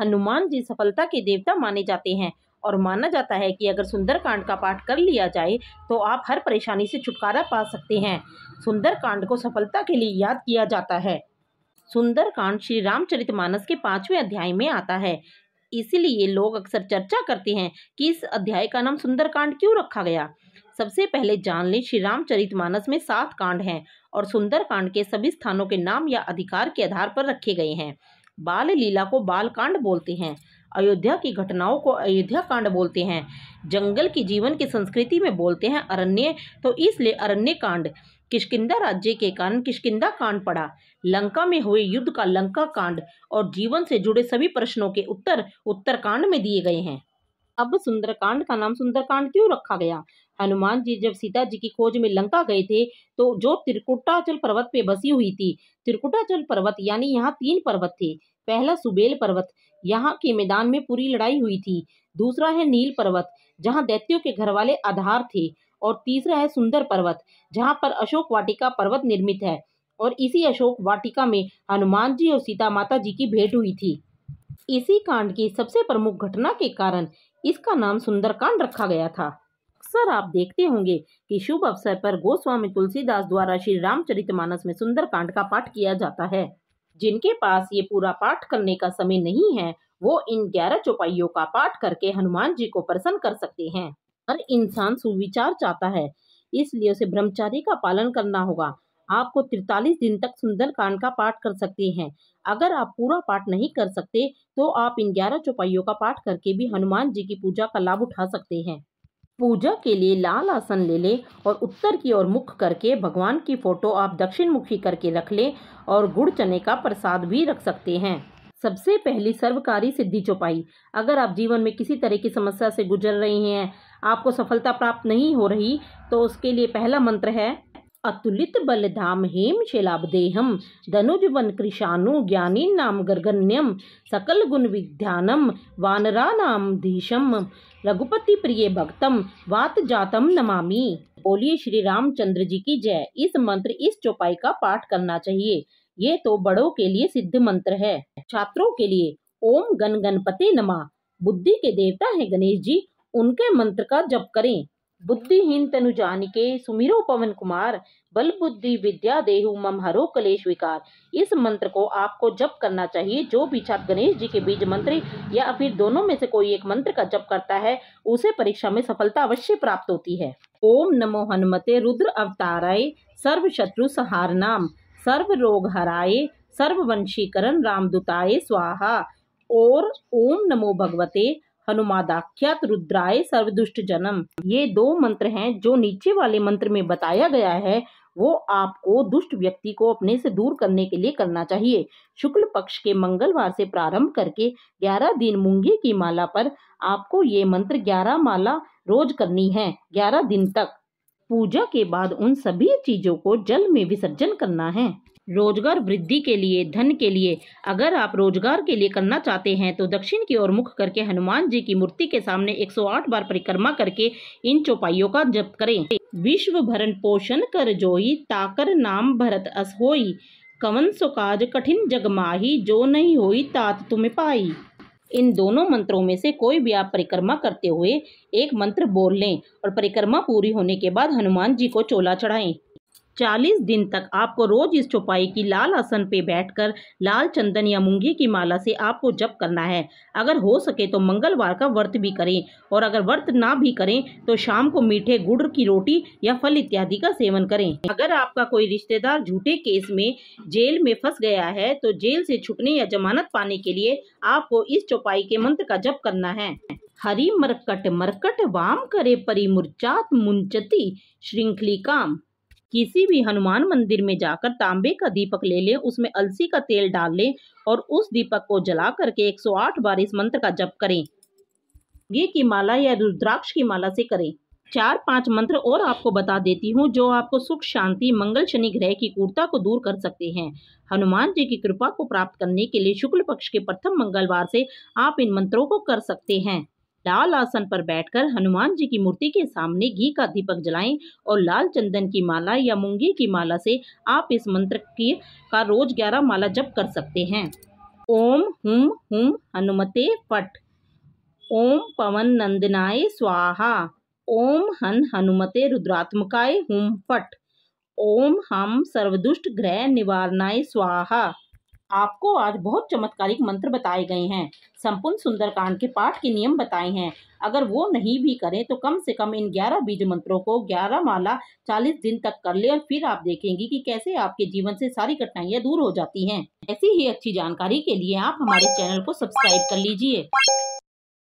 हनुमान जी सफलता के देवता माने जाते हैं और माना जाता है कि अगर सुंदरकांड का पाठ कर लिया जाए तो आप हर परेशानी से छुटकारा पा सकते हैं सुंदरकांड को सफलता के लिए याद किया जाता है सुंदरकांड श्री मानस के पांचवें अध्याय में आता है इसीलिए लोग अक्सर चर्चा करते हैं कि इस अध्याय का नाम सुंदरकांड क्यों रखा गया सबसे पहले जान लें श्री मानस में सात कांड हैं और सुंदरकांड के सभी स्थानों के नाम या अधिकार के आधार पर रखे गए हैं बाल लीला को बाल कांड बोलते हैं अयोध्या की घटनाओं को अयोध्या कांड बोलते हैं जंगल की जीवन की संस्कृति में बोलते हैं अरण्य तो इसलिए अरण्य कांड किशकिंदा राज्य के कारण किशकिंदा कांड पड़ा लंका में हुए युद्ध का लंका कांड और जीवन से जुड़े सभी प्रश्नों के उत्तर उत्तरकांड में दिए गए हैं अब सुंदरकांड का नाम सुंदरकांड क्यों रखा गया हनुमान जी जब सीता जी की खोज में लंका गए थे तो जो त्रिकुटाचल पर्वत पे बसी हुई थी त्रिकुटाचल पर्वत यानी यहाँ तीन पर्वत थे पहला सुबेल पर्वत यहाँ के मैदान में पूरी लड़ाई हुई थी दूसरा है नील पर्वत जहाँ दैत्यों के घर वाले आधार थे और तीसरा है सुंदर पर्वत जहाँ पर अशोक वाटिका पर्वत निर्मित है और इसी अशोक वाटिका में हनुमान जी और सीता माता जी की भेंट हुई थी इसी कांड की सबसे प्रमुख घटना के कारण इसका नाम सुंदरकांड रखा गया था अक्सर आप देखते होंगे कि शुभ अवसर पर गोस्वामी तुलसीदास द्वारा श्री रामचरितमानस में सुंदरकांड का पाठ किया जाता है जिनके पास ये पूरा पाठ करने का समय नहीं है वो इन ग्यारह चौपाइयों का पाठ करके हनुमान जी को प्रसन्न कर सकते हैं हर इंसान सुविचार चाहता है इसलिए उसे ब्रह्मचारी का पालन करना होगा आपको तिरतालीस दिन तक सुंदर कांड का पाठ कर सकते हैं अगर आप पूरा पाठ नहीं कर सकते तो आप इन ग्यारह चौपाइयों का पाठ करके भी हनुमान जी की पूजा का लाभ उठा सकते हैं पूजा के लिए लाल आसन ले लें और उत्तर की ओर मुख करके भगवान की फोटो आप दक्षिण मुखी करके रख लें और गुड़ चने का प्रसाद भी रख सकते हैं सबसे पहली सर्वकारी सिद्धि चौपाई अगर आप जीवन में किसी तरह की समस्या से गुजर रहे हैं आपको सफलता प्राप्त नहीं हो रही तो उसके लिए पहला मंत्र है अतुलित बल धाम हेम शिलाबदेहम धनुज वन कृषाणु ज्ञानी नाम गर्गण्यम सकल गुण विध्यानम वानरा नाम धीशम रघुपति प्रिय भक्तम वात जातम नमामि बोलिए श्री रामचंद्र जी की जय इस मंत्र इस चौपाई का पाठ करना चाहिए ये तो बड़ों के लिए सिद्ध मंत्र है छात्रों के लिए ओम गण गणपते नमा बुद्धि के देवता है गणेश जी उनके मंत्र का जप करें बुद्धिहीन तनुजानिके सुमिरो पवन कुमार बल बुद्धि विद्या देहु मम हरो कलेश विकार इस मंत्र को आपको जप करना चाहिए जो भी छात्र गणेश जी के बीज मंत्र या फिर दोनों में से कोई एक मंत्र का जप करता है उसे परीक्षा में सफलता अवश्य प्राप्त होती है ओम नमो हनुमते रुद्र अवताराय सर्व शत्रु सहार नाम सर्व रोग हराये राम दुताये स्वाहा और ओम नमो भगवते हनुमादाख्यात रुद्राय सर्वदुष्ट जनम ये दो मंत्र हैं जो नीचे वाले मंत्र में बताया गया है वो आपको दुष्ट व्यक्ति को अपने से दूर करने के लिए करना चाहिए शुक्ल पक्ष के मंगलवार से प्रारंभ करके 11 दिन मुंगे की माला पर आपको ये मंत्र 11 माला रोज करनी है 11 दिन तक पूजा के बाद उन सभी चीजों को जल में विसर्जन करना है रोजगार वृद्धि के लिए धन के लिए अगर आप रोजगार के लिए करना चाहते हैं तो दक्षिण की ओर मुख करके हनुमान जी की मूर्ति के सामने 108 बार परिक्रमा करके इन चौपाइयों का जप करें विश्व भरण पोषण कर जोई ताकर नाम भरत अस होई कवन सो काज कठिन माही जो नहीं होई तात तुम्हें पाई इन दोनों मंत्रों में से कोई भी आप परिक्रमा करते हुए एक मंत्र बोल लें और परिक्रमा पूरी होने के बाद हनुमान जी को चोला चढ़ाएं चालीस दिन तक आपको रोज इस चौपाई की लाल आसन पे बैठकर लाल चंदन या मूंगे की माला से आपको जप करना है अगर हो सके तो मंगलवार का व्रत भी करें और अगर व्रत ना भी करें तो शाम को मीठे गुड़ की रोटी या फल इत्यादि का सेवन करें अगर आपका कोई रिश्तेदार झूठे केस में जेल में फंस गया है तो जेल से छुटने या जमानत पाने के लिए आपको इस चौपाई के मंत्र का जप करना है हरी मरकट मरकट वाम करे परिमुर्चात मुंचती श्रृंखली काम किसी भी हनुमान मंदिर में जाकर तांबे का दीपक ले लें उसमें अलसी का तेल डाल लें और उस दीपक को जला करके 108 बार इस मंत्र का जप करें ये की माला या रुद्राक्ष की माला से करें चार पांच मंत्र और आपको बता देती हूँ जो आपको सुख शांति मंगल शनि ग्रह की कूर्ता को दूर कर सकते हैं हनुमान जी की कृपा को प्राप्त करने के लिए शुक्ल पक्ष के प्रथम मंगलवार से आप इन मंत्रों को कर सकते हैं लाल आसन पर बैठकर हनुमान जी की मूर्ति के सामने घी का दीपक जलाएं और लाल चंदन की माला या मूंगे की माला से आप इस मंत्र की का रोज ग्यारह माला जप कर सकते हैं ओम हुम हुम हनुमते फट ओम पवन नंदनाय स्वाहा ओम हन हनुमते रुद्रात्मकाय हुम फट ओम हम सर्वदुष्ट ग्रह निवारनाय स्वाहा आपको आज बहुत चमत्कारिक मंत्र बताए गए हैं संपूर्ण सुंदरकांड के पाठ के नियम बताए हैं अगर वो नहीं भी करें तो कम से कम इन ग्यारह बीज मंत्रों को ग्यारह माला चालीस दिन तक कर ले और फिर आप देखेंगे कि कैसे आपके जीवन से सारी कठिनाइयाँ दूर हो जाती हैं ऐसी ही अच्छी जानकारी के लिए आप हमारे चैनल को सब्सक्राइब कर लीजिए